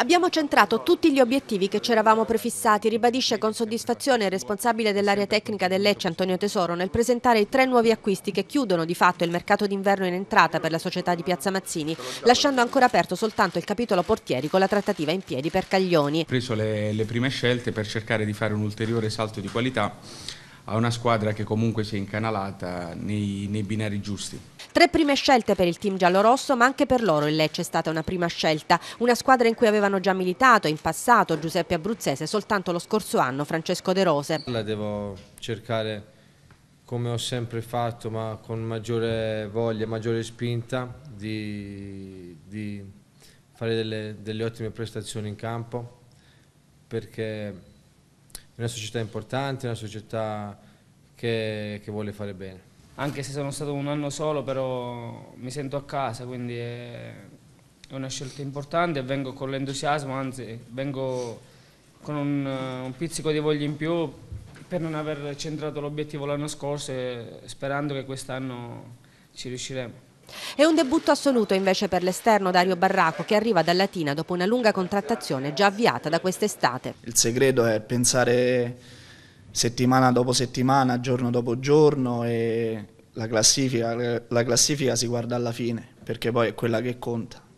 Abbiamo centrato tutti gli obiettivi che ci eravamo prefissati, ribadisce con soddisfazione il responsabile dell'area tecnica del Lecce Antonio Tesoro nel presentare i tre nuovi acquisti che chiudono di fatto il mercato d'inverno in entrata per la società di Piazza Mazzini, lasciando ancora aperto soltanto il capitolo portieri con la trattativa in piedi per Caglioni. Ho preso le, le prime scelte per cercare di fare un ulteriore salto di qualità a una squadra che comunque si è incanalata nei, nei binari giusti. Tre prime scelte per il team giallorosso, ma anche per loro il Lecce è stata una prima scelta. Una squadra in cui avevano già militato in passato Giuseppe Abruzzese, soltanto lo scorso anno Francesco De Rose. La devo cercare come ho sempre fatto, ma con maggiore voglia, maggiore spinta di, di fare delle, delle ottime prestazioni in campo, perché è una società importante, è una società che, che vuole fare bene anche se sono stato un anno solo, però mi sento a casa, quindi è una scelta importante e vengo con l'entusiasmo, anzi vengo con un, eh, un, pizzico di voglia in più per non aver centrato l'obiettivo l'anno scorso e sperando che quest'anno ci riusciremo. È un debutto assoluto invece per l'esterno Dario Barraco che arriva da Latina dopo una lunga contrattazione già avviata da quest'estate. Il segreto è pensare settimana dopo settimana, giorno dopo giorno e la classifica, la classifica si guarda alla fine perché poi è quella che conta.